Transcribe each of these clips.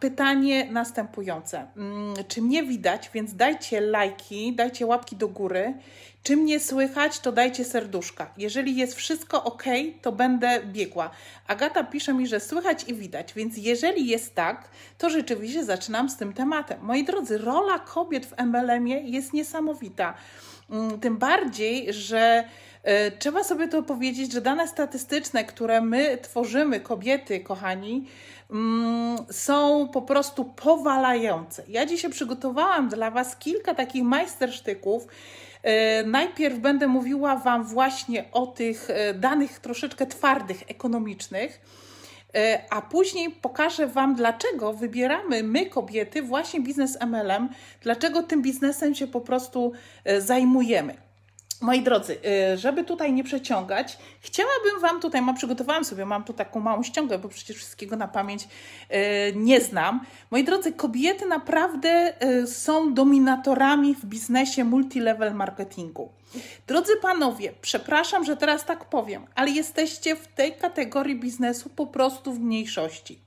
pytanie następujące. Mm, czy mnie widać, więc dajcie lajki, dajcie łapki do góry. Czy mnie słychać, to dajcie serduszka. Jeżeli jest wszystko ok, to będę biegła. Agata pisze mi, że słychać i widać, więc jeżeli jest tak, to rzeczywiście zaczynam z tym tematem. Moi drodzy, rola kobiet w MLM-ie jest niesamowita. Mm, tym bardziej, że e, trzeba sobie to powiedzieć, że dane statystyczne, które my tworzymy, kobiety, kochani, Mm, są po prostu powalające. Ja dzisiaj przygotowałam dla Was kilka takich majstersztyków. E, najpierw będę mówiła Wam właśnie o tych e, danych troszeczkę twardych, ekonomicznych, e, a później pokażę Wam, dlaczego wybieramy my, kobiety, właśnie biznes MLM, dlaczego tym biznesem się po prostu zajmujemy. Moi drodzy, y, żeby tutaj nie przeciągać, chciałabym Wam tutaj, mam przygotowałam sobie, mam tu taką małą ściągę, bo przecież wszystkiego na pamięć y, nie znam. Moi drodzy, kobiety naprawdę y, są dominatorami w biznesie multilevel marketingu. Drodzy panowie, przepraszam, że teraz tak powiem, ale jesteście w tej kategorii biznesu po prostu w mniejszości.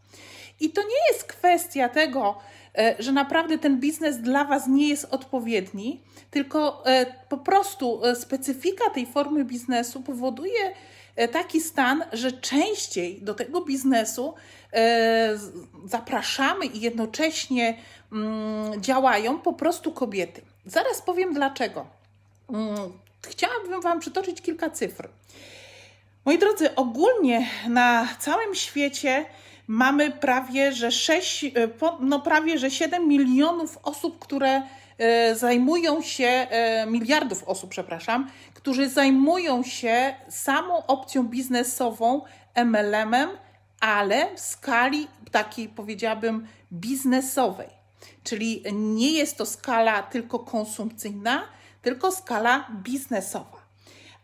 I to nie jest kwestia tego, E, że naprawdę ten biznes dla Was nie jest odpowiedni, tylko e, po prostu e, specyfika tej formy biznesu powoduje taki stan, że częściej do tego biznesu zapraszamy i jednocześnie mm, działają po prostu kobiety. Zaraz powiem dlaczego. Mm, chciałabym Wam przytoczyć kilka cyfr. Moi drodzy, ogólnie na całym świecie mamy prawie, że 6, e, no prawie, że 7 milionów osób, które e, zajmują się, e, miliardów osób, przepraszam, którzy zajmują się samą opcją biznesową MLM-em, ale w skali takiej powiedziałabym biznesowej. Czyli nie jest to skala tylko konsumpcyjna, tylko skala biznesowa.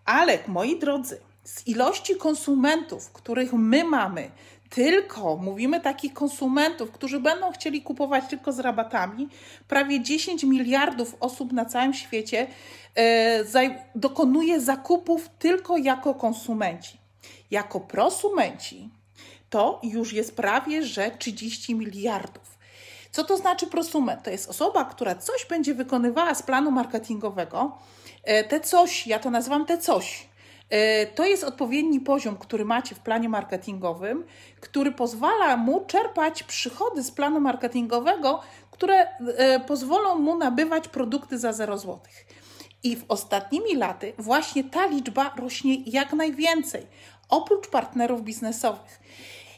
Ale moi drodzy, z ilości konsumentów, których my mamy, tylko mówimy takich konsumentów, którzy będą chcieli kupować tylko z rabatami, prawie 10 miliardów osób na całym świecie e, dokonuje zakupów tylko jako konsumenci. Jako prosumenci to już jest prawie że 30 miliardów. Co to znaczy prosument? To jest osoba, która coś będzie wykonywała z planu marketingowego. E, te coś, ja to nazywam te coś E, to jest odpowiedni poziom, który macie w planie marketingowym, który pozwala mu czerpać przychody z planu marketingowego, które e, pozwolą mu nabywać produkty za 0 zł. I w ostatnimi laty właśnie ta liczba rośnie jak najwięcej, oprócz partnerów biznesowych.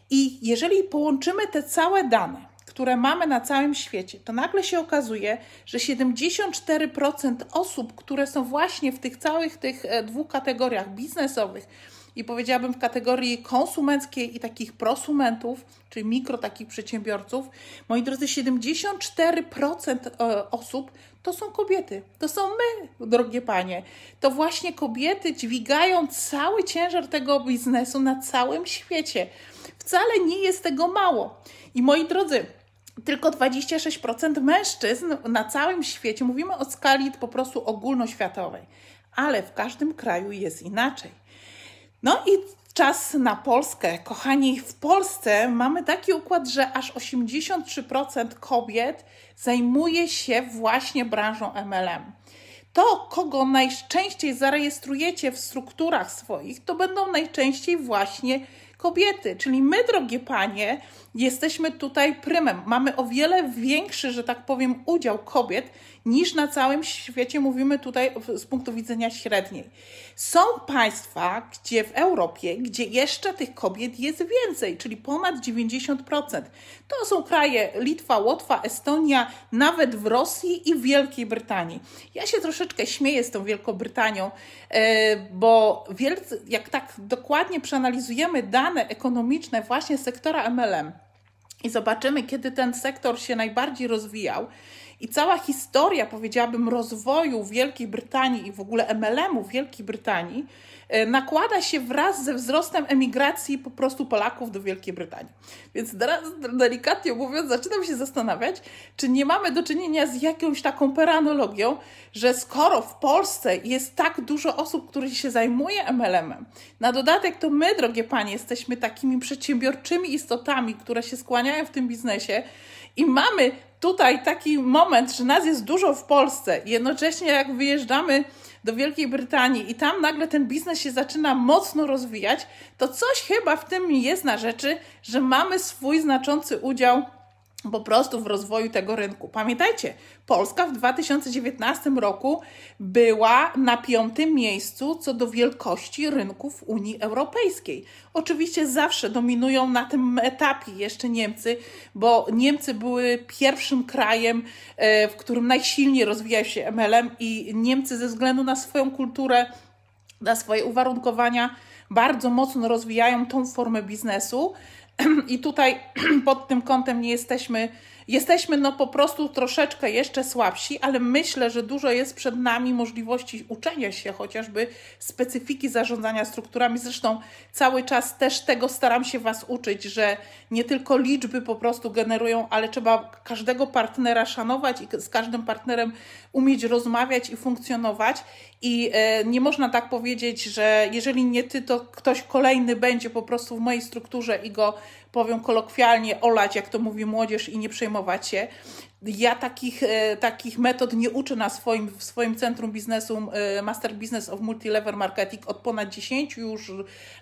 I jeżeli połączymy te całe dane, które mamy na całym świecie, to nagle się okazuje, że 74% osób, które są właśnie w tych całych tych e, dwóch kategoriach biznesowych i powiedziałabym w kategorii konsumenckiej i takich prosumentów, czyli mikro takich przedsiębiorców, moi drodzy, 74% e, osób to są kobiety. To są my, drogie panie. To właśnie kobiety dźwigają cały ciężar tego biznesu na całym świecie. Wcale nie jest tego mało. I moi drodzy, tylko 26% mężczyzn na całym świecie, mówimy o skali po prostu ogólnoświatowej, ale w każdym kraju jest inaczej. No i czas na Polskę. Kochani, w Polsce mamy taki układ, że aż 83% kobiet zajmuje się właśnie branżą MLM. To, kogo najczęściej zarejestrujecie w strukturach swoich, to będą najczęściej właśnie kobiety. Czyli my, drogie panie, jesteśmy tutaj prymem. Mamy o wiele większy, że tak powiem, udział kobiet niż na całym świecie mówimy tutaj z punktu widzenia średniej. Są państwa, gdzie w Europie, gdzie jeszcze tych kobiet jest więcej, czyli ponad 90%. To są kraje Litwa, Łotwa, Estonia, nawet w Rosji i w Wielkiej Brytanii. Ja się troszeczkę śmieję z tą Wielką Brytanią, e, bo jak tak dokładnie przeanalizujemy dane ekonomiczne właśnie sektora MLM, i zobaczymy, kiedy ten sektor się najbardziej rozwijał. I cała historia, powiedziałabym, rozwoju Wielkiej Brytanii i w ogóle MLM-u Wielkiej Brytanii E, nakłada się wraz ze wzrostem emigracji po prostu Polaków do Wielkiej Brytanii. Więc teraz, delikatnie mówiąc, zaczynam się zastanawiać, czy nie mamy do czynienia z jakąś taką peranologią, że skoro w Polsce jest tak dużo osób, które się zajmuje MLM-em, na dodatek to my, drogie panie, jesteśmy takimi przedsiębiorczymi istotami, które się skłaniają w tym biznesie i mamy tutaj taki moment, że nas jest dużo w Polsce, jednocześnie jak wyjeżdżamy do Wielkiej Brytanii i tam nagle ten biznes się zaczyna mocno rozwijać, to coś chyba w tym jest na rzeczy, że mamy swój znaczący udział po prostu w rozwoju tego rynku. Pamiętajcie, Polska w 2019 roku była na piątym miejscu co do wielkości rynków Unii Europejskiej. Oczywiście zawsze dominują na tym etapie jeszcze Niemcy, bo Niemcy były pierwszym krajem, e, w którym najsilniej rozwijał się MLM i Niemcy ze względu na swoją kulturę, na swoje uwarunkowania bardzo mocno rozwijają tą formę biznesu I tutaj pod tym kątem nie jesteśmy, jesteśmy no po prostu troszeczkę jeszcze słabsi, ale myślę, że dużo jest przed nami możliwości uczenia się chociażby specyfiki zarządzania strukturami. Zresztą cały czas też tego staram się Was uczyć, że nie tylko liczby po prostu generują, ale trzeba każdego partnera szanować i z każdym partnerem umieć rozmawiać i funkcjonować. I e, nie można tak powiedzieć, że jeżeli nie ty, to ktoś kolejny będzie po prostu w mojej strukturze i go powiem kolokwialnie olać, jak to mówi młodzież, i nie przejmować się. Ja takich, e, takich metod nie uczę na swoim, w swoim centrum biznesu e, Master Business of Multilever Marketing od ponad 10 już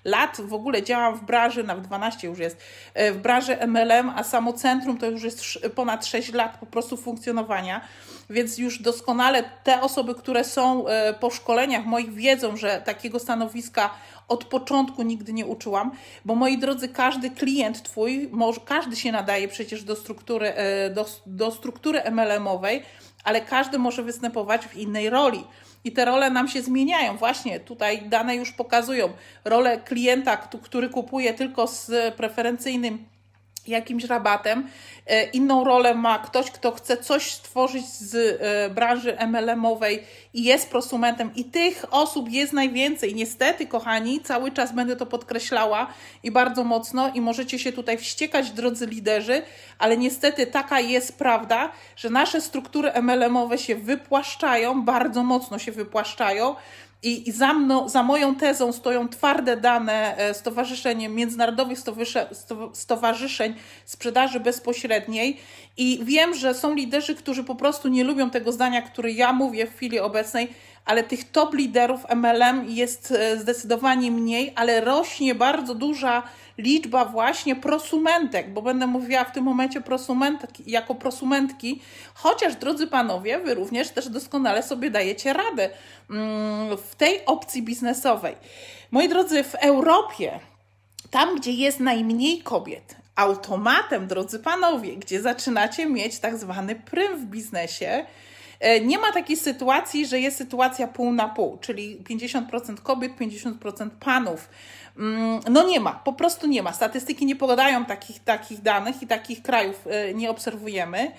lat. W ogóle działam w branży, nawet 12 już jest, w branży MLM, a samo centrum to już jest ponad 6 lat po prostu funkcjonowania więc już doskonale te osoby, które są e, po szkoleniach moich, wiedzą, że takiego stanowiska od początku nigdy nie uczyłam, bo moi drodzy, każdy klient Twój, każdy się nadaje przecież do struktury, e, do, do struktury MLM-owej, ale każdy może występować w innej roli. I te role nam się zmieniają. Właśnie tutaj dane już pokazują rolę klienta, który kupuje tylko z preferencyjnym jakimś rabatem. E, inną rolę ma ktoś, kto chce coś stworzyć z e, branży MLM-owej i jest prosumentem, i tych osób jest najwięcej. Niestety, kochani, cały czas będę to podkreślała i bardzo mocno, i możecie się tutaj wściekać, drodzy liderzy, ale niestety taka jest prawda, że nasze struktury MLM-owe się wypłaszczają, bardzo mocno się wypłaszczają. I, i za, mną, za moją tezą stoją twarde dane e, Stowarzyszenie Międzynarodowych Stowarzyszeń Sprzedaży Bezpośredniej. I wiem, że są liderzy, którzy po prostu nie lubią tego zdania, które ja mówię w chwili obecnej, ale tych top liderów MLM jest e, zdecydowanie mniej, ale rośnie bardzo duża liczba właśnie prosumentek, bo będę mówiła w tym momencie prosumentek jako prosumentki, chociaż drodzy panowie, wy również też doskonale sobie dajecie radę mm, w tej opcji biznesowej. Moi drodzy, w Europie, tam gdzie jest najmniej kobiet, automatem, drodzy panowie, gdzie zaczynacie mieć tak zwany prym w biznesie, E, nie ma takiej sytuacji, że jest sytuacja pół na pół, czyli 50% kobiet, 50% panów. Mm, no nie ma, po prostu nie ma. Statystyki nie podają takich, takich danych i takich krajów e, nie obserwujemy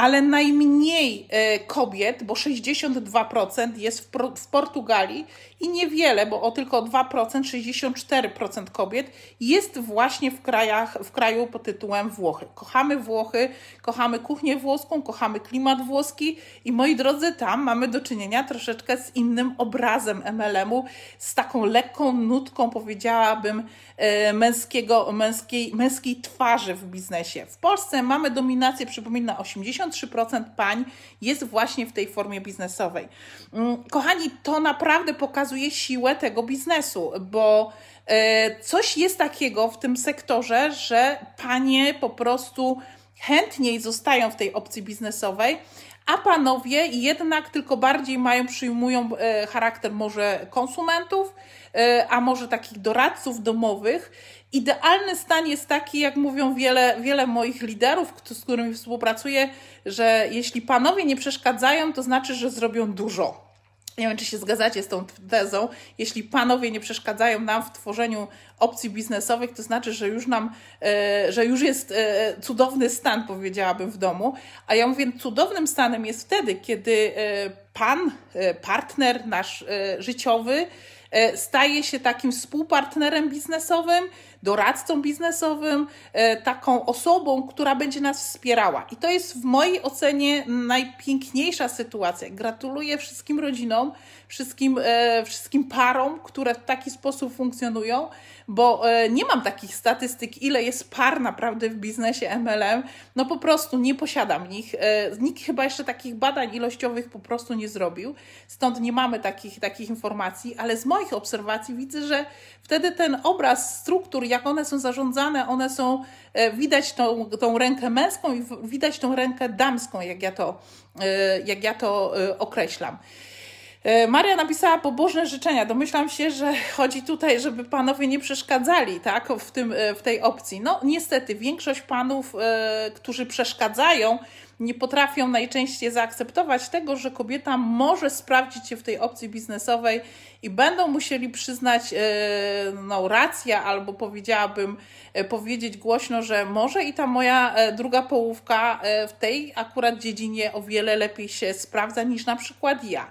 ale najmniej e, kobiet, bo 62% jest w, Portugalii i niewiele, bo o tylko 2%, 64% kobiet jest właśnie w, krajach, w kraju pod tytułem Włochy. Kochamy Włochy, kochamy kuchnię włoską, kochamy klimat włoski i moi drodzy, tam mamy do czynienia troszeczkę z innym obrazem MLM-u, z taką lekką nutką, powiedziałabym, e, męskiego, męskiej, męskiej twarzy w biznesie. W Polsce mamy dominację, przypomina, 80%, 53% pań jest właśnie w tej formie biznesowej. Mm, kochani, to naprawdę pokazuje siłę tego biznesu, bo e, coś jest takiego w tym sektorze, że panie po prostu chętniej zostają w tej opcji biznesowej, a panowie jednak tylko bardziej mają, przyjmują e, charakter może konsumentów, e, a może takich doradców domowych Idealny stan jest taki, jak mówią wiele, wiele moich liderów, z którymi współpracuję, że jeśli panowie nie przeszkadzają, to znaczy, że zrobią dużo. Nie wiem, czy się zgadzacie z tą tezą. Jeśli panowie nie przeszkadzają nam w tworzeniu opcji biznesowych, to znaczy, że już nam, e, że już jest e, cudowny stan, powiedziałabym, w domu. A ja mówię, cudownym stanem jest wtedy, kiedy e, pan, partner nasz życiowy staje się takim współpartnerem biznesowym, doradcą biznesowym, e, taką osobą, która będzie nas wspierała. I to jest w mojej ocenie najpiękniejsza sytuacja. Gratuluję wszystkim rodzinom, wszystkim, e, wszystkim parom, które w taki sposób funkcjonują, bo e, nie mam takich statystyk, ile jest par naprawdę w biznesie MLM. No po prostu nie posiadam ich. Nikt chyba jeszcze takich badań ilościowych po prostu nie zrobił, stąd nie mamy takich, takich informacji, ale z moich obserwacji widzę, że wtedy ten obraz struktur jak one są zarządzane, one są, e, widać tą, tą rękę męską i widać tą rękę damską, jak ja to, e, jak ja to e, określam. Maria napisała pobożne życzenia. Domyślam się, że chodzi tutaj, żeby panowie nie przeszkadzali tak, w, tym, w tej opcji. No niestety większość panów, którzy przeszkadzają, nie potrafią najczęściej zaakceptować tego, że kobieta może sprawdzić się w tej opcji biznesowej i będą musieli przyznać e, no, rację albo powiedziałabym, e, powiedzieć głośno, że może i ta moja e, druga połówka w tej akurat dziedzinie o wiele lepiej się sprawdza niż na przykład ja.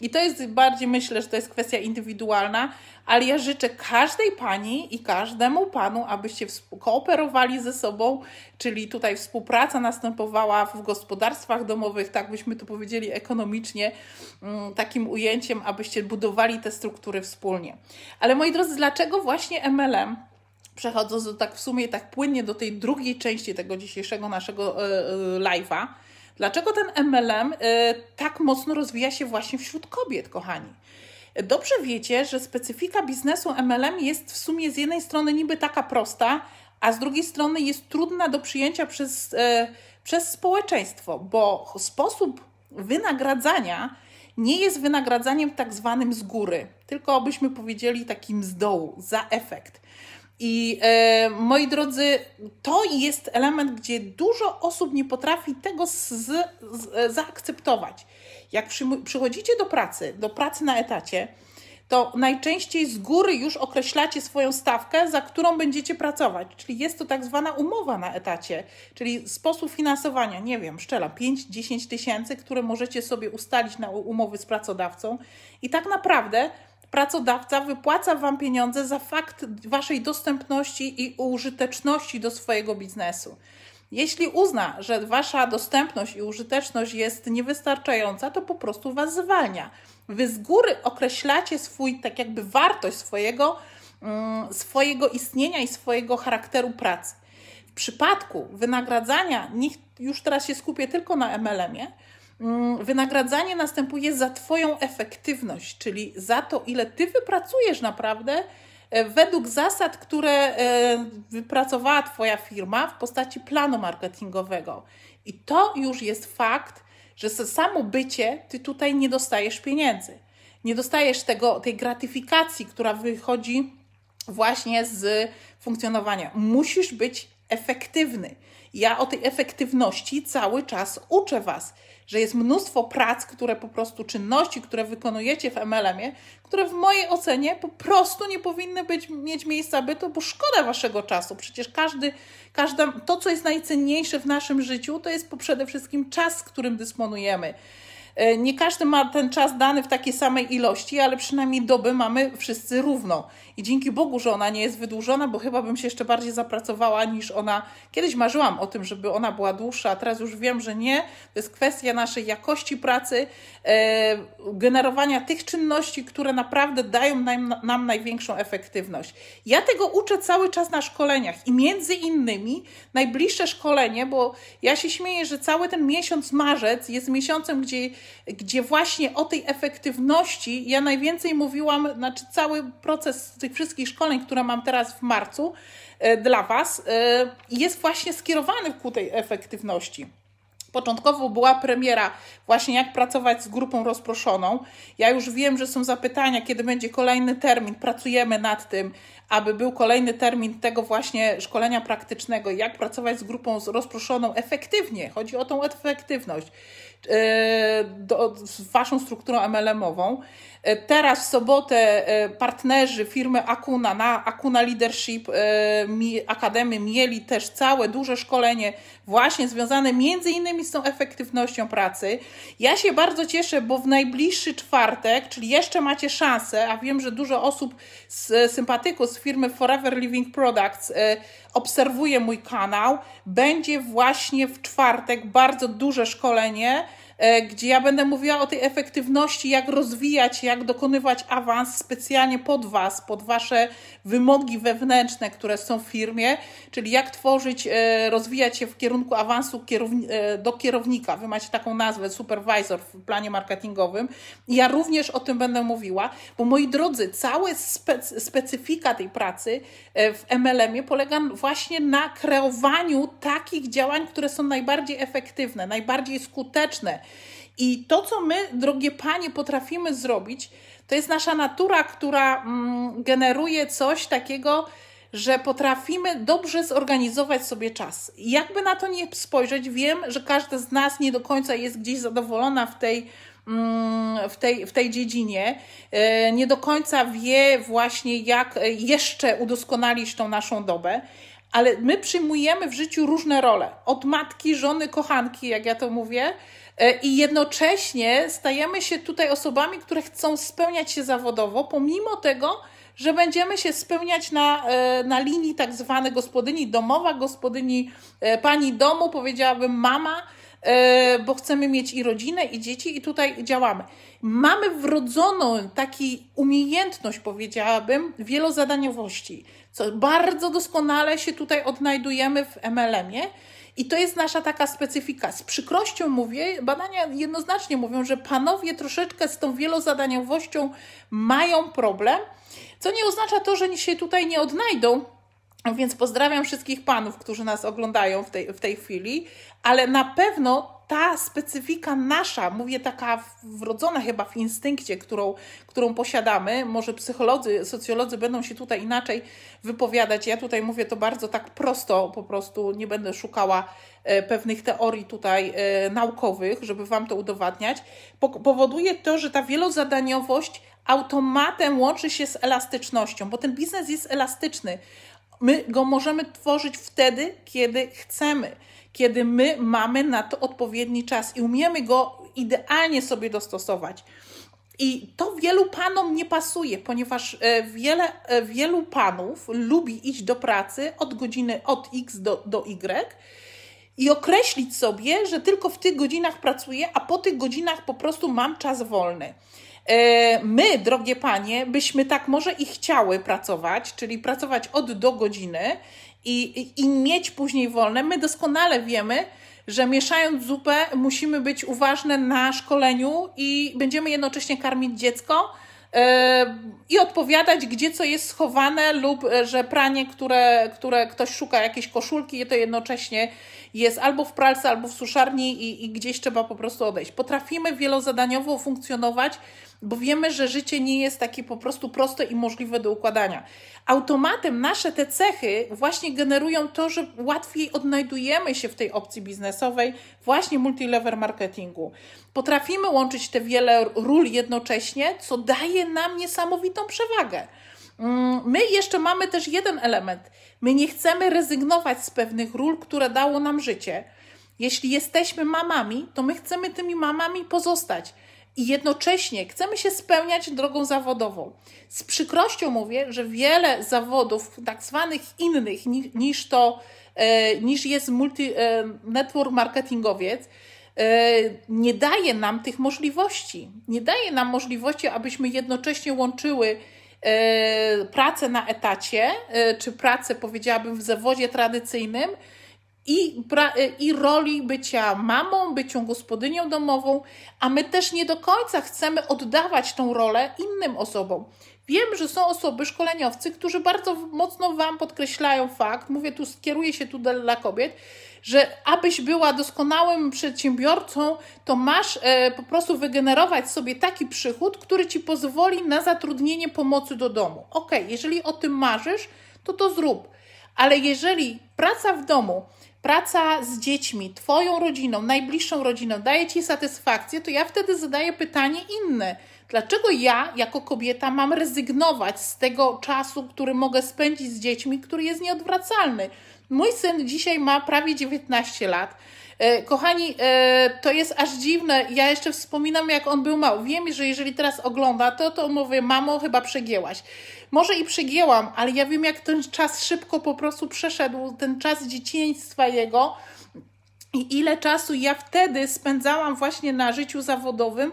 I to jest bardziej, myślę, że to jest kwestia indywidualna, ale ja życzę każdej pani i każdemu panu, abyście kooperowali ze sobą, czyli tutaj współpraca następowała w gospodarstwach domowych, tak byśmy to powiedzieli ekonomicznie, mm, takim ujęciem, abyście budowali te struktury wspólnie. Ale moi drodzy, dlaczego właśnie MLM? Przechodząc do, tak w sumie tak płynnie do tej drugiej części tego dzisiejszego naszego e, e, live'a, Dlaczego ten MLM y, tak mocno rozwija się właśnie wśród kobiet, kochani? Dobrze wiecie, że specyfika biznesu MLM jest w sumie z jednej strony niby taka prosta, a z drugiej strony jest trudna do przyjęcia przez, y, przez społeczeństwo, bo sposób wynagradzania nie jest wynagradzaniem tak zwanym z góry, tylko byśmy powiedzieli takim z dołu, za efekt. I e, moi drodzy, to jest element, gdzie dużo osób nie potrafi tego z, z, e, zaakceptować. Jak przy, przychodzicie do pracy, do pracy na etacie, to najczęściej z góry już określacie swoją stawkę, za którą będziecie pracować. Czyli jest to tak zwana umowa na etacie, czyli sposób finansowania, nie wiem, szczela 5-10 tysięcy, które możecie sobie ustalić na umowy z pracodawcą. I tak naprawdę pracodawca wypłaca Wam pieniądze za fakt Waszej dostępności i użyteczności do swojego biznesu. Jeśli uzna, że Wasza dostępność i użyteczność jest niewystarczająca, to po prostu Was zwalnia. Wy z góry określacie swój, tak jakby wartość swojego, mm, swojego istnienia i swojego charakteru pracy. W przypadku wynagradzania, już teraz się skupię tylko na MLM-ie, Mm, wynagradzanie następuje za Twoją efektywność, czyli za to, ile Ty wypracujesz naprawdę e, według zasad, które e, wypracowała Twoja firma w postaci planu marketingowego. I to już jest fakt, że za samo bycie Ty tutaj nie dostajesz pieniędzy. Nie dostajesz tego, tej gratyfikacji, która wychodzi właśnie z funkcjonowania. Musisz być efektywny. Ja o tej efektywności cały czas uczę Was, że jest mnóstwo prac, które po prostu czynności, które wykonujecie w MLM-ie, które w mojej ocenie po prostu nie powinny być, mieć miejsca bytu, bo szkoda Waszego czasu. Przecież każdy, każda, to, co jest najcenniejsze w naszym życiu, to jest przede wszystkim czas, którym dysponujemy. E, nie każdy ma ten czas dany w takiej samej ilości, ale przynajmniej doby mamy wszyscy równo. I dzięki Bogu, że ona nie jest wydłużona, bo chyba bym się jeszcze bardziej zapracowała niż ona. Kiedyś marzyłam o tym, żeby ona była dłuższa, a teraz już wiem, że nie. To jest kwestia naszej jakości pracy, e, generowania tych czynności, które naprawdę dają nam, największą efektywność. Ja tego uczę cały czas na szkoleniach i między innymi najbliższe szkolenie, bo ja się śmieję, że cały ten miesiąc marzec jest miesiącem, gdzie gdzie właśnie o tej efektywności ja najwięcej mówiłam, znaczy cały proces tych wszystkich szkoleń, które mam teraz w marcu e, dla Was, e, jest właśnie skierowany ku tej efektywności. Początkowo była premiera właśnie jak pracować z grupą rozproszoną. Ja już wiem, że są zapytania, kiedy będzie kolejny termin. Pracujemy nad tym, aby był kolejny termin tego właśnie szkolenia praktycznego, jak pracować z grupą rozproszoną efektywnie. Chodzi o tą efektywność. E, do, z waszą strukturą MLM-ową E, teraz w sobotę e, partnerzy firmy Akuna na Akuna Leadership e, Akademy mieli też całe duże szkolenie właśnie związane między innymi z tą efektywnością pracy. Ja się bardzo cieszę, bo w najbliższy czwartek, czyli jeszcze macie szansę, a wiem, że dużo osób z sympatyków z firmy Forever Living Products obserwuje mój kanał, będzie właśnie w czwartek bardzo duże szkolenie E, gdzie ja będę mówiła o tej efektywności, jak rozwijać, jak dokonywać awans specjalnie pod Was, pod Wasze wymogi wewnętrzne, które są w firmie, czyli jak tworzyć, e, rozwijać się w kierunku awansu e, do kierownika. Wy macie taką nazwę, supervisor w planie marketingowym. ja również o tym będę mówiła, bo moi drodzy, cała specyfika tej pracy w MLM-ie polega właśnie na kreowaniu takich działań, które są najbardziej efektywne, najbardziej skuteczne, i to, co my, drogie panie, potrafimy zrobić, to jest nasza natura, która mm, generuje coś takiego, że potrafimy dobrze zorganizować sobie czas. jakby na to nie spojrzeć, wiem, że każda z nas nie do końca jest gdzieś zadowolona w tej, mm, w tej, w tej dziedzinie. E, nie do końca wie właśnie, jak e, jeszcze udoskonalić tą naszą dobę. Ale my przyjmujemy w życiu różne role. Od matki, żony, kochanki, jak ja to mówię, E, I jednocześnie stajemy się tutaj osobami, które chcą spełniać się zawodowo, pomimo tego, że będziemy się spełniać na, e, na linii tak zwanej gospodyni domowa, gospodyni e, pani domu, powiedziałabym mama, bo chcemy mieć i rodzinę, i dzieci, i tutaj działamy. Mamy wrodzoną taki umiejętność, powiedziałabym, wielozadaniowości, co bardzo doskonale się tutaj odnajdujemy w MLM-ie i to jest nasza taka specyfika. Z przykrością mówię, badania jednoznacznie mówią, że panowie troszeczkę z tą wielozadaniowością mają problem, co nie oznacza to, że oni się tutaj nie odnajdą. No więc pozdrawiam wszystkich panów, którzy nas oglądają w tej, w tej chwili, ale na pewno ta specyfika nasza, mówię taka wrodzona chyba w instynkcie, którą, którą posiadamy, może psycholodzy, socjolodzy będą się tutaj inaczej wypowiadać. Ja tutaj mówię to bardzo tak prosto, po prostu nie będę szukała e, pewnych teorii tutaj e, naukowych, żeby Wam to udowadniać. Powoduje to, że ta wielozadaniowość automatem łączy się z elastycznością, bo ten biznes jest elastyczny my go możemy tworzyć wtedy, kiedy chcemy, kiedy my mamy na to odpowiedni czas i umiemy go idealnie sobie dostosować. I to wielu panom nie pasuje, ponieważ e, wiele, e, wielu panów lubi iść do pracy od godziny od X do, do Y i określić sobie, że tylko w tych godzinach pracuję, a po tych godzinach po prostu mam czas wolny. E, my, drogie panie, byśmy tak może i chciały pracować, czyli pracować od do godziny i, i mieć później wolne. My doskonale wiemy, że mieszając zupę musimy być uważne na szkoleniu i będziemy jednocześnie karmić dziecko e, i odpowiadać, gdzie co jest schowane lub e, że pranie, które, które ktoś szuka, jakieś koszulki, to jednocześnie jest albo w pralce, albo w suszarni i, i gdzieś trzeba po prostu odejść. Potrafimy wielozadaniowo funkcjonować bo wiemy, że życie nie jest takie po prostu proste i możliwe do układania. Automatem nasze te cechy właśnie generują to, że łatwiej odnajdujemy się w tej opcji biznesowej, właśnie multilevel marketingu. Potrafimy łączyć te wiele ról jednocześnie, co daje nam niesamowitą przewagę. Mm, my jeszcze mamy też jeden element. My nie chcemy rezygnować z pewnych ról, które dało nam życie. Jeśli jesteśmy mamami, to my chcemy tymi mamami pozostać i jednocześnie chcemy się spełniać drogą zawodową. Z przykrością mówię, że wiele zawodów tak zwanych innych niż to, e, niż jest multi e, network marketingowiec, e, nie daje nam tych możliwości. Nie daje nam możliwości, abyśmy jednocześnie łączyły pracę na etacie, czy pracę powiedziałabym w zawodzie tradycyjnym, i, y, i roli bycia mamą, bycią gospodynią domową, a my też nie do końca chcemy oddawać tą rolę innym osobom. Wiem, że są osoby, szkoleniowcy, którzy bardzo mocno Wam podkreślają fakt, mówię tu, skieruję się tu dla kobiet, że abyś była doskonałym przedsiębiorcą, to masz e, po prostu wygenerować sobie taki przychód, który Ci pozwoli na zatrudnienie pomocy do domu. Ok, jeżeli o tym marzysz, to to zrób. Ale jeżeli praca w domu praca z dziećmi, Twoją rodziną, najbliższą rodziną daje Ci satysfakcję, to ja wtedy zadaję pytanie inne. Dlaczego ja, jako kobieta, mam rezygnować z tego czasu, który mogę spędzić z dziećmi, który jest nieodwracalny? Mój syn dzisiaj ma prawie 19 lat. E, kochani, e, to jest aż dziwne. Ja jeszcze wspominam, jak on był mały. Wiem, że jeżeli teraz ogląda to, to mówię, mamo, chyba przegięłaś. Może i przegięłam, ale ja wiem, jak ten czas szybko po prostu przeszedł, ten czas dzieciństwa jego. I ile czasu ja wtedy spędzałam właśnie na życiu zawodowym,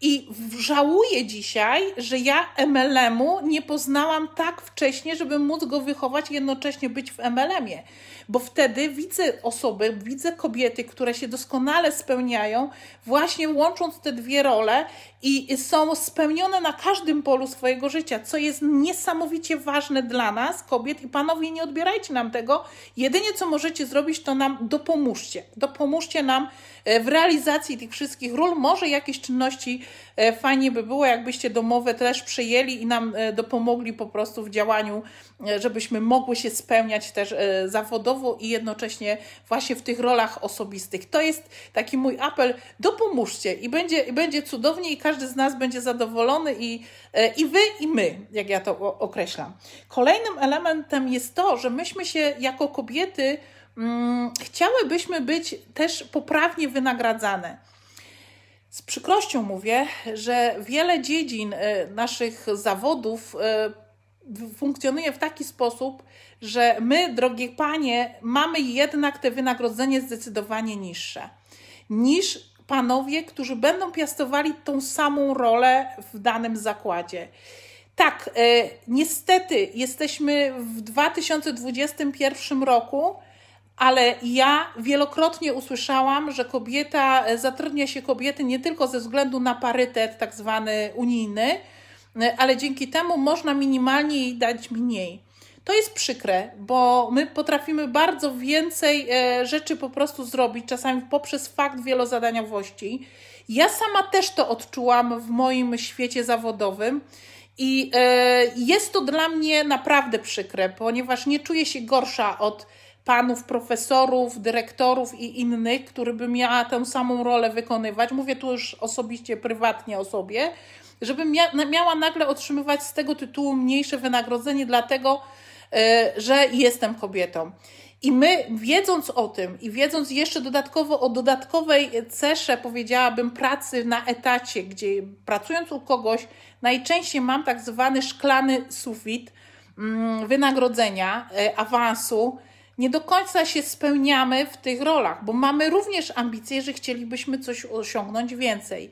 i żałuję dzisiaj, że ja MLM-u nie poznałam tak wcześnie, żeby móc go wychować i jednocześnie być w MLM-ie bo wtedy widzę osoby, widzę kobiety, które się doskonale spełniają, właśnie łącząc te dwie role i są spełnione na każdym polu swojego życia, co jest niesamowicie ważne dla nas, kobiet i panowie, nie odbierajcie nam tego. Jedynie co możecie zrobić, to nam dopomóżcie. Dopomóżcie nam e, w realizacji tych wszystkich ról, może jakieś czynności E, fajnie by było, jakbyście domowe też przyjęli i nam e, dopomogli po prostu w działaniu, e, żebyśmy mogły się spełniać też zawodowo i jednocześnie właśnie w tych rolach osobistych. To jest taki mój apel, dopomóżcie i będzie, i będzie cudownie i każdy z nas będzie zadowolony i, i wy i my, jak ja to określam. Kolejnym elementem jest to, że myśmy się jako kobiety mm, chciałybyśmy być też poprawnie wynagradzane. Z przykrością mówię, że wiele dziedzin e, naszych zawodów e, funkcjonuje w taki sposób, że my, drogie panie, mamy jednak te wynagrodzenie zdecydowanie niższe niż panowie, którzy będą piastowali tą samą rolę w danym zakładzie. Tak, e, niestety jesteśmy w 2021 roku ale ja wielokrotnie usłyszałam, że kobieta, e, zatrudnia się kobiety nie tylko ze względu na parytet tak zwany unijny, e, ale dzięki temu można minimalnie jej dać mniej. To jest przykre, bo my potrafimy bardzo więcej e, rzeczy po prostu zrobić, czasami poprzez fakt wielozadaniowości. Ja sama też to odczułam w moim świecie zawodowym. I jest to dla mnie naprawdę przykre, ponieważ nie czuję się gorsza od panów profesorów, dyrektorów i innych, który by miała tę samą rolę wykonywać, mówię tu już osobiście, prywatnie o sobie, żebym miała nagle otrzymywać z tego tytułu mniejsze wynagrodzenie, dlatego e, że jestem kobietą. I my, wiedząc o tym i wiedząc jeszcze dodatkowo o dodatkowej cesze, powiedziałabym, pracy na etacie, gdzie pracując u kogoś, najczęściej mam tak zwany szklany sufit mm, wynagrodzenia, e, awansu, nie do końca się spełniamy w tych rolach, bo mamy również ambicje, że chcielibyśmy coś osiągnąć więcej.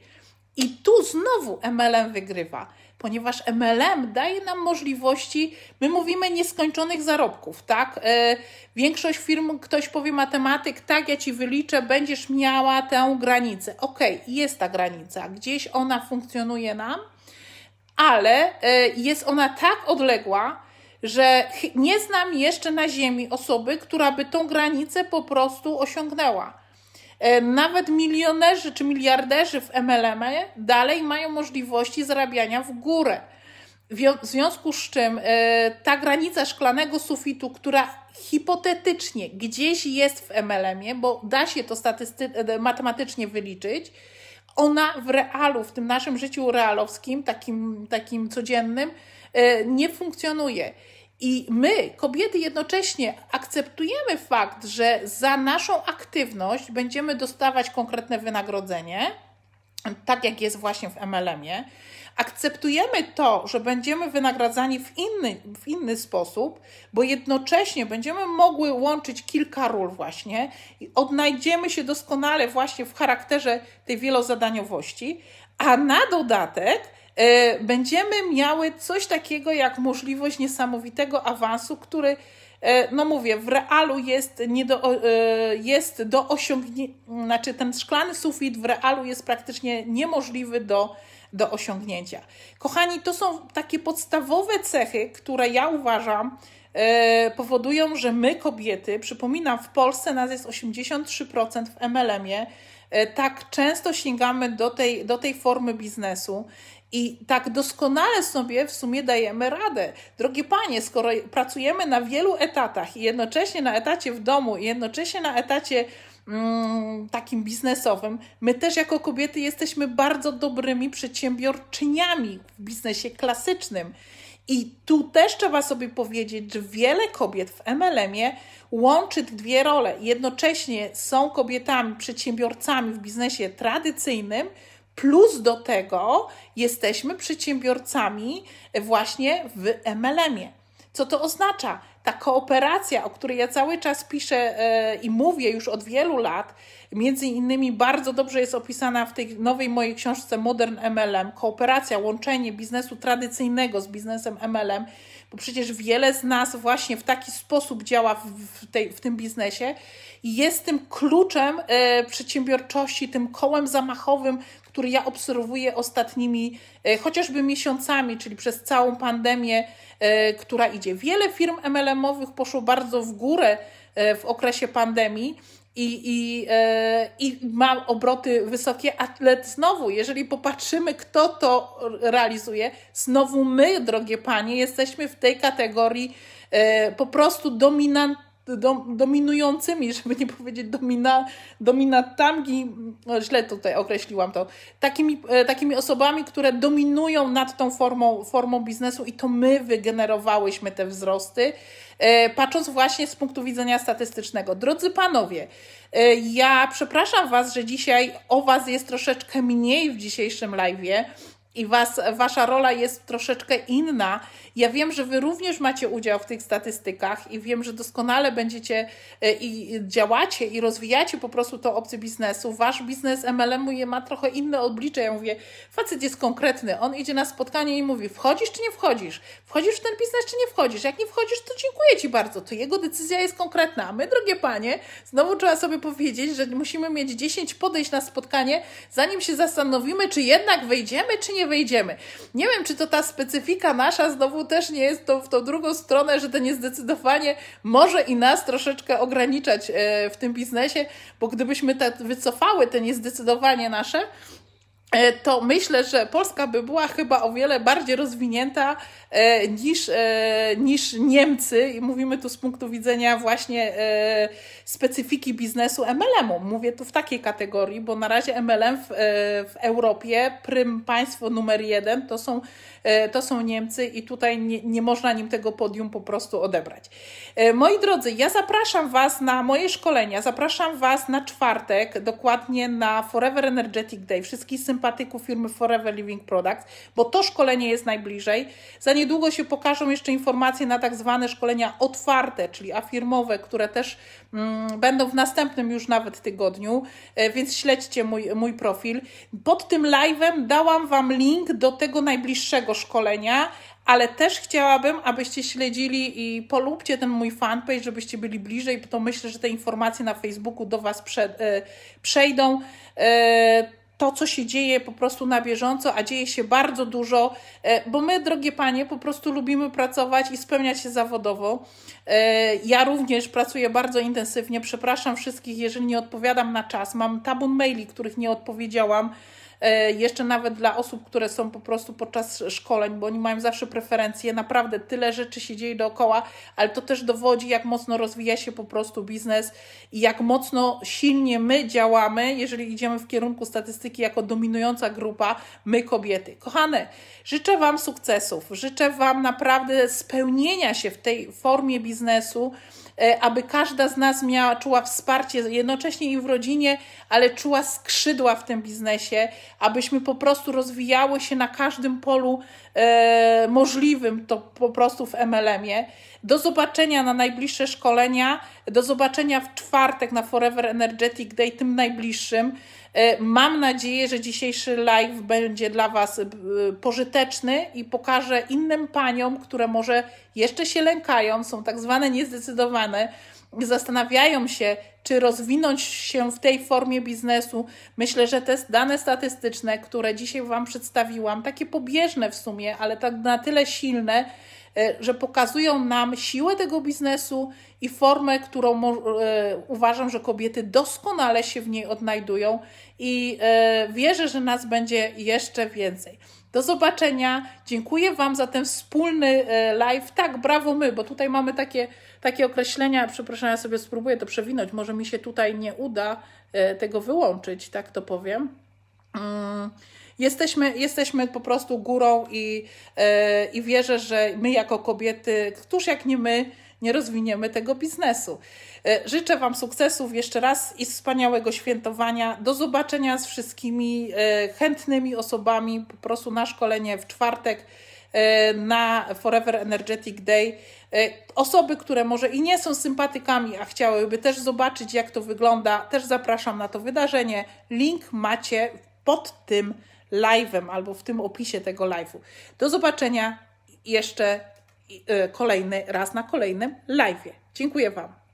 I tu znowu MLM wygrywa, ponieważ MLM daje nam możliwości, my mówimy nieskończonych zarobków, tak? E, większość firm, ktoś powie matematyk, tak, ja ci wyliczę, będziesz miała tę granicę. Ok, jest ta granica, gdzieś ona funkcjonuje nam, ale e, jest ona tak odległa, że nie znam jeszcze na Ziemi osoby, która by tą granicę po prostu osiągnęła. E, nawet milionerzy czy miliarderzy w MLM dalej mają możliwości zarabiania w górę. W związku z czym e, ta granica szklanego sufitu, która hipotetycznie gdzieś jest w MLM-ie, bo da się to statystyk, e, matematycznie wyliczyć, ona w realu, w tym naszym życiu realowskim, takim, takim codziennym, nie funkcjonuje. I my, kobiety, jednocześnie akceptujemy fakt, że za naszą aktywność będziemy dostawać konkretne wynagrodzenie, tak jak jest właśnie w MLM-ie. Akceptujemy to, że będziemy wynagradzani w inny, w inny sposób, bo jednocześnie będziemy mogły łączyć kilka ról, właśnie i odnajdziemy się doskonale właśnie w charakterze tej wielozadaniowości, a na dodatek E, będziemy miały coś takiego jak możliwość niesamowitego awansu, który, e, no mówię, w realu jest, nie do, e, jest do osiągnięcia, znaczy ten szklany sufit w realu jest praktycznie niemożliwy do, do osiągnięcia. Kochani, to są takie podstawowe cechy, które ja uważam, powodują, że my kobiety, przypominam, w Polsce nas jest 83% w MLM-ie, tak często sięgamy do tej, do tej formy biznesu. I tak doskonale sobie w sumie dajemy radę. drogi panie, skoro pracujemy na wielu etatach i jednocześnie na etacie w domu, i jednocześnie na etacie mm, takim biznesowym, my też jako kobiety jesteśmy bardzo dobrymi przedsiębiorczyniami w biznesie klasycznym. I tu też trzeba sobie powiedzieć, że wiele kobiet w MLM-ie łączy dwie role. Jednocześnie są kobietami, przedsiębiorcami w biznesie tradycyjnym, Plus do tego jesteśmy przedsiębiorcami właśnie w MLM-ie. Co to oznacza? Ta kooperacja, o której ja cały czas piszę e, i mówię już od wielu lat, między innymi bardzo dobrze jest opisana w tej nowej mojej książce Modern MLM, kooperacja, łączenie biznesu tradycyjnego z biznesem MLM, bo przecież wiele z nas właśnie w taki sposób działa w, tej, w tym biznesie i jest tym kluczem e, przedsiębiorczości, tym kołem zamachowym, który ja obserwuję ostatnimi e, chociażby miesiącami, czyli przez całą pandemię, e, która idzie. Wiele firm MLM-owych poszło bardzo w górę e, w okresie pandemii i, i, i ma obroty wysokie, ale znowu, jeżeli popatrzymy, kto to realizuje, znowu my, drogie panie, jesteśmy w tej kategorii po prostu dominant do, dominującymi, żeby nie powiedzieć domina, dominantami, no, źle tutaj określiłam to, takimi, e, takimi osobami, które dominują nad tą formą, formą biznesu i to my wygenerowałyśmy te wzrosty, e, patrząc właśnie z punktu widzenia statystycznego. Drodzy panowie, e, ja przepraszam was, że dzisiaj o was jest troszeczkę mniej w dzisiejszym live'ie, i was, wasza rola jest troszeczkę inna. Ja wiem, że wy również macie udział w tych statystykach i wiem, że doskonale będziecie e, i działacie i rozwijacie po prostu to opcję biznesu. Wasz biznes MLM-u ma trochę inne oblicze. Ja mówię, facet jest konkretny, on idzie na spotkanie i mówi, wchodzisz czy nie wchodzisz? Wchodzisz w ten biznes czy nie wchodzisz? Jak nie wchodzisz, to dziękuję Ci bardzo. To jego decyzja jest konkretna. A my, drogie panie, znowu trzeba sobie powiedzieć, że musimy mieć 10 podejść na spotkanie, zanim się zastanowimy, czy jednak wejdziemy, czy nie nie Nie wiem, czy to ta specyfika nasza znowu też nie jest to w tą drugą stronę, że to niezdecydowanie może i nas troszeczkę ograniczać e, w tym biznesie, bo gdybyśmy te, wycofały te niezdecydowanie nasze, E, to myślę, że Polska by była chyba o wiele bardziej rozwinięta e, niż, e, niż Niemcy. I mówimy tu z punktu widzenia właśnie specyfiki biznesu MLM-u. Mówię tu w takiej kategorii, bo na razie MLM w, w Europie, prym państwo numer jeden to są E, to są Niemcy i tutaj nie, nie można nim tego podium po prostu odebrać. E, moi drodzy, ja zapraszam Was na moje szkolenia, zapraszam Was na czwartek, dokładnie na Forever Energetic Day, wszystkich sympatyków firmy Forever Living Products, bo to szkolenie jest najbliżej. Za niedługo się pokażą jeszcze informacje na tak zwane szkolenia otwarte, czyli afirmowe, które też mm, będą w następnym już nawet tygodniu, e, więc śledźcie mój, mój profil. Pod tym live'em dałam Wam link do tego najbliższego szkolenia, ale też chciałabym, abyście śledzili i polubcie ten mój fanpage, żebyście byli bliżej, bo to myślę, że te informacje na Facebooku do Was przed, e, przejdą. E, to, co się dzieje po prostu na bieżąco, a dzieje się bardzo dużo, e, bo my, drogie panie, po prostu lubimy pracować i spełniać się zawodowo. E, ja również pracuję bardzo intensywnie. Przepraszam wszystkich, jeżeli nie odpowiadam na czas. Mam tabun maili, których nie odpowiedziałam. E, jeszcze nawet dla osób, które są po prostu podczas szkoleń, bo oni mają zawsze preferencje, naprawdę tyle rzeczy się dzieje dookoła, ale to też dowodzi, jak mocno rozwija się po prostu biznes i jak mocno silnie my działamy, jeżeli idziemy w kierunku statystyki jako dominująca grupa, my kobiety. Kochane, życzę Wam sukcesów, życzę Wam naprawdę spełnienia się w tej formie biznesu. E, aby każda z nas miała, czuła wsparcie jednocześnie i w rodzinie, ale czuła skrzydła w tym biznesie, abyśmy po prostu rozwijały się na każdym polu e, możliwym, to po prostu w MLM-ie. Do zobaczenia na najbliższe szkolenia, do zobaczenia w czwartek na Forever Energetic Day, tym najbliższym. E, mam nadzieję, że dzisiejszy live będzie dla Was e, pożyteczny i pokaże innym paniom, które może jeszcze się lękają, są tak zwane niezdecydowane, zastanawiają się, czy rozwinąć się w tej formie biznesu. Myślę, że te dane statystyczne, które dzisiaj Wam przedstawiłam, takie pobieżne w sumie, ale tak na tyle silne, E, że pokazują nam siłę tego biznesu i formę, którą e, uważam, że kobiety doskonale się w niej odnajdują i e, wierzę, że nas będzie jeszcze więcej. Do zobaczenia. Dziękuję Wam za ten wspólny live. Tak, brawo my, bo tutaj mamy takie, takie określenia. Przepraszam, ja sobie spróbuję to przewinąć. Może mi się tutaj nie uda tego wyłączyć, tak to powiem. Mm. Jesteśmy, jesteśmy po prostu górą i, yy, i wierzę, że my jako kobiety, któż jak nie my, nie rozwiniemy tego biznesu. E, życzę Wam sukcesów jeszcze raz i wspaniałego świętowania. Do zobaczenia z wszystkimi e, chętnymi osobami po prostu na szkolenie w czwartek na Forever Energetic Day. Osoby, które może i nie są sympatykami, a chciałyby też zobaczyć, jak to wygląda, też zapraszam na to wydarzenie. Link macie pod tym live'em albo w tym opisie tego live'u. Do zobaczenia jeszcze y, kolejny raz na kolejnym live'ie. Dziękuję Wam.